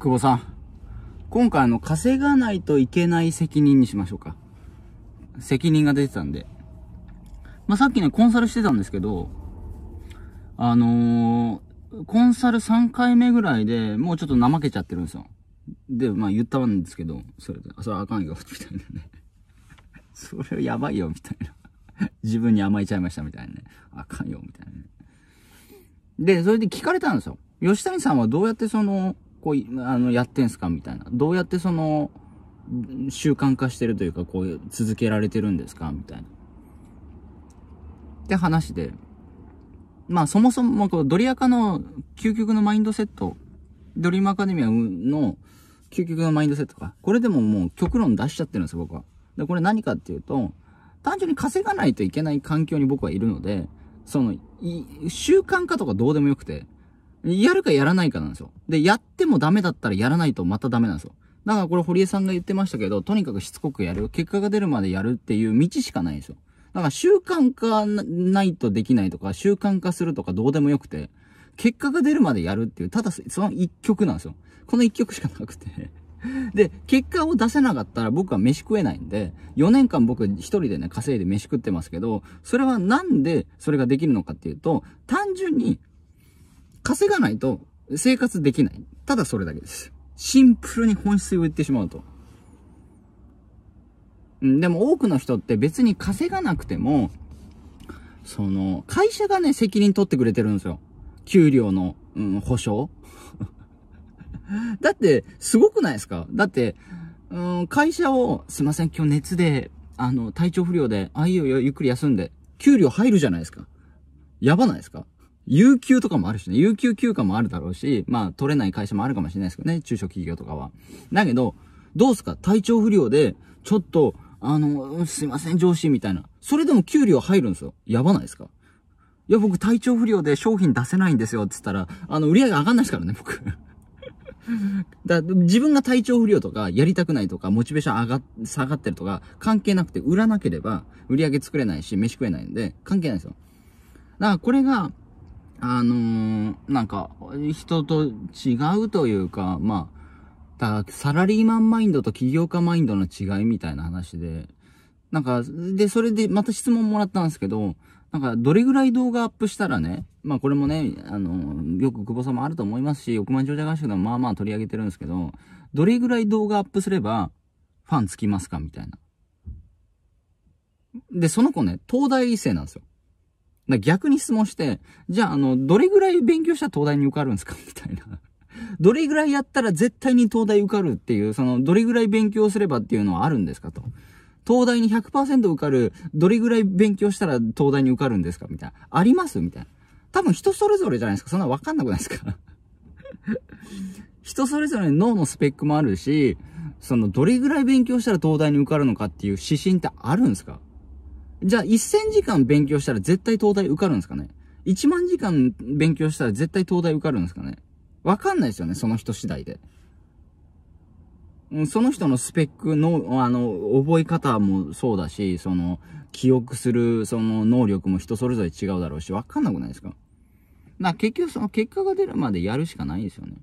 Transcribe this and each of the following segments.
久保さん。今回あの、稼がないといけない責任にしましょうか。責任が出てたんで。まあ、さっきね、コンサルしてたんですけど、あのー、コンサル3回目ぐらいでもうちょっと怠けちゃってるんですよ。で、まあ言ったんですけど、それで、あ、それあかんよ、みたいなね。それやばいよ、みたいな。自分に甘えちゃいました、みたいなね。あかんよ、みたいなね。で、それで聞かれたんですよ。吉谷さんはどうやってその、こう、あの、やってんすかみたいな。どうやってその、習慣化してるというか、こう、続けられてるんですかみたいな。って話で。まあ、そもそも、こう、ドリアカの究極のマインドセット、ドリームアカデミアの究極のマインドセットか。これでももう極論出しちゃってるんですよ、僕は。で、これ何かっていうと、単純に稼がないといけない環境に僕はいるので、その、習慣化とかどうでもよくて、やるかやらないかなんですよ。で、やってもダメだったらやらないとまたダメなんですよ。だからこれ堀江さんが言ってましたけど、とにかくしつこくやる。結果が出るまでやるっていう道しかないんですよ。だから習慣化ないとできないとか、習慣化するとかどうでもよくて、結果が出るまでやるっていう、ただその一曲なんですよ。この一曲しかなくてで、結果を出せなかったら僕は飯食えないんで、4年間僕一人でね、稼いで飯食ってますけど、それはなんでそれができるのかっていうと、単純に稼がないと生活できない。ただそれだけです。シンプルに本質を言ってしまうと。うん、でも多くの人って別に稼がなくても、その、会社がね、責任取ってくれてるんですよ。給料の、うん、保証 だって、すごくないですかだって、うん、会社を、すいません、今日熱で、あの、体調不良で、あ、いいよ、ゆっくり休んで、給料入るじゃないですか。やばないですか有給とかもあるしね、有給休暇もあるだろうし、まあ取れない会社もあるかもしれないですけどね、中小企業とかは。だけど、どうすか体調不良で、ちょっと、あの、すいません、上司みたいな。それでも給料入るんですよ。やばないですかいや、僕体調不良で商品出せないんですよ、って言ったら、あの、売り上げ上がんないですからね、僕。だ自分が体調不良とか、やりたくないとか、モチベーション上が、下がってるとか、関係なくて、売らなければ、売り上げ作れないし、飯食えないんで、関係ないですよ。だから、これが、あのー、なんか、人と違うというか、まあ、だサラリーマンマインドと起業家マインドの違いみたいな話で、なんか、で、それでまた質問もらったんですけど、なんか、どれぐらい動画アップしたらね、まあこれもね、あの、よく久保さんもあると思いますし、億万長者合宿でもまあまあ取り上げてるんですけど、どれぐらい動画アップすれば、ファンつきますかみたいな。で、その子ね、東大生なんですよ。逆に質問して、じゃあ、あの、どれぐらい勉強したら東大に受かるんですか みたいな。どれぐらいやったら絶対に東大受かるっていう、その、どれぐらい勉強すればっていうのはあるんですかと。東大に100%受かる、どれぐらい勉強したら東大に受かるんですかみたいな。ありますみたいな。多分人それぞれじゃないですか。そんなわかんなくないですか 人それぞれ脳のスペックもあるし、その、どれぐらい勉強したら東大に受かるのかっていう指針ってあるんですかじゃあ1000時間勉強したら絶対東大受かるんですかね ?1 万時間勉強したら絶対東大受かるんですかねわかんないですよね、その人次第で。その人のスペックの、あの、覚え方もそうだし、その、記憶する、その、能力も人それぞれ違うだろうし、わかんなくないですかな、結局その結果が出るまでやるしかないですよね。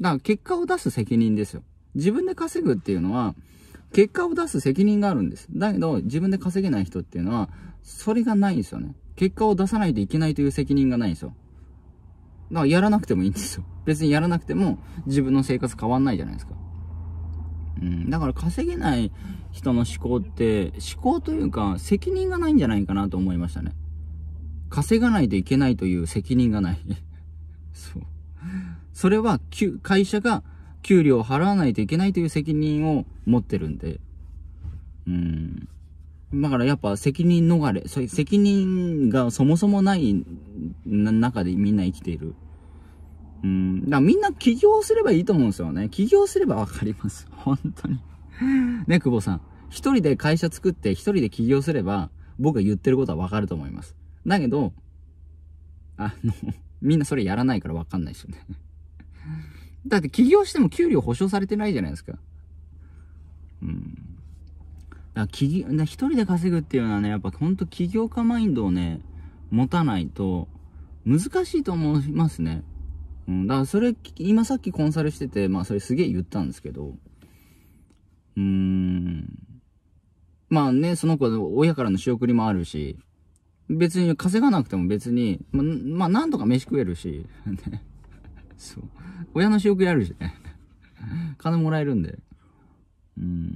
だから結果を出す責任ですよ。自分で稼ぐっていうのは、結果を出す責任があるんです。だけど、自分で稼げない人っていうのは、それがないんですよね。結果を出さないといけないという責任がないんですよ。だからやらなくてもいいんですよ。別にやらなくても自分の生活変わんないじゃないですか。うん、だから稼げない人の思考って、思考というか責任がないんじゃないかなと思いましたね。稼がないといけないという責任がない そう。それは、会社が給料を払わないといけないという責任を持ってるんで。うん。だからやっぱ責任逃れ、そ責任がそもそもない中でみんな生きている。うん。だからみんな起業すればいいと思うんですよね。起業すればわかります。本当にね、久保さん。一人で会社作って一人で起業すれば僕が言ってることはわかると思います。だけど、あのみんなそれやらないからわかんないですよねだって起業しても給料保証されてないじゃないですか。うん。だから、一人で稼ぐっていうのはね、やっぱほんと起業家マインドをね、持たないと難しいと思いますね。うん。だからそれ、今さっきコンサルしてて、まあそれすげえ言ったんですけど、うーん。まあね、その子、親からの仕送りもあるし、別に稼がなくても別に、ま、まあ、なんとか飯食えるし、そう。親の仕送りあるしね。金もらえるんで。うん。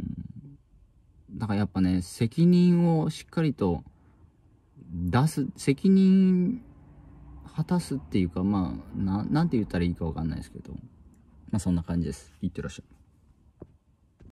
だからやっぱね、責任をしっかりと出す、責任果たすっていうか、まあ、な、なんて言ったらいいかわかんないですけど、まあそんな感じです。いってらっしゃい。